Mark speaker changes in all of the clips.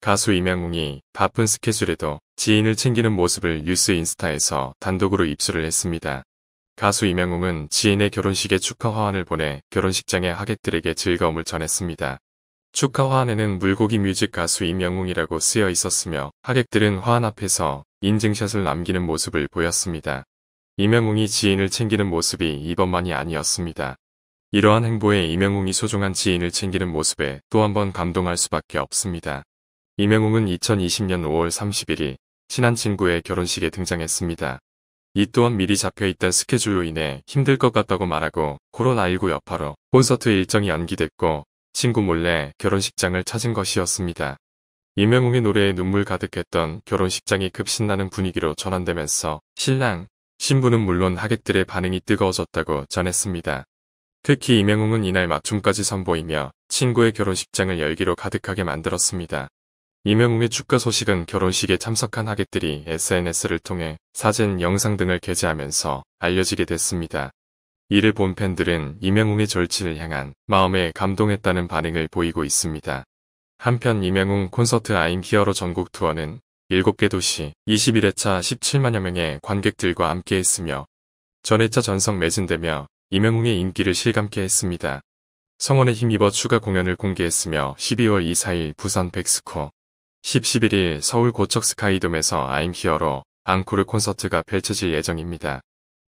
Speaker 1: 가수 임양웅이 바쁜 스케줄에도 지인을 챙기는 모습을 뉴스 인스타에서 단독으로 입수를 했습니다. 가수 임양웅은 지인의 결혼식에 축하 화환을 보내 결혼식장의 하객들에게 즐거움을 전했습니다. 축하 화환에는 물고기 뮤직 가수 임양웅이라고 쓰여 있었으며 하객들은 화환 앞에서 인증샷을 남기는 모습을 보였습니다. 임양웅이 지인을 챙기는 모습이 이번만이 아니었습니다. 이러한 행보에 임양웅이 소중한 지인을 챙기는 모습에 또한번 감동할 수밖에 없습니다. 이명웅은 2020년 5월 31일 친한 친구의 결혼식에 등장했습니다. 이 또한 미리 잡혀있던 스케줄로 인해 힘들 것 같다고 말하고 코로나19 여파로 콘서트 일정이 연기됐고 친구 몰래 결혼식장을 찾은 것이었습니다. 이명웅의 노래에 눈물 가득했던 결혼식장이 급신나는 분위기로 전환되면서 신랑, 신부는 물론 하객들의 반응이 뜨거워졌다고 전했습니다. 특히 이명웅은 이날 맞춤까지 선보이며 친구의 결혼식장을 열기로 가득하게 만들었습니다. 이명웅의 축가 소식은 결혼식에 참석한 하객들이 SNS를 통해 사진, 영상 등을 게재하면서 알려지게 됐습니다. 이를 본 팬들은 이명웅의 절친을 향한 마음에 감동했다는 반응을 보이고 있습니다. 한편 이명웅 콘서트 아임 히어로 전국 투어는 7개 도시 21회차 17만여 명의 관객들과 함께 했으며 전회차 전성 매진되며 이명웅의 인기를 실감케 했습니다. 성원에 힘입어 추가 공연을 공개했으며 12월 24일 부산 백스코 1 11일 서울 고척 스카이돔에서 아임 히어로 앙코르 콘서트가 펼쳐질 예정입니다.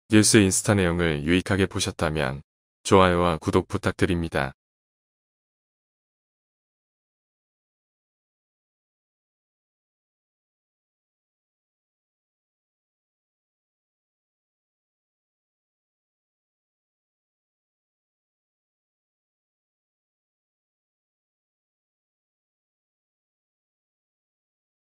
Speaker 1: 뉴스 인스타 내용을 유익하게 보셨다면 좋아요와 구독
Speaker 2: 부탁드립니다.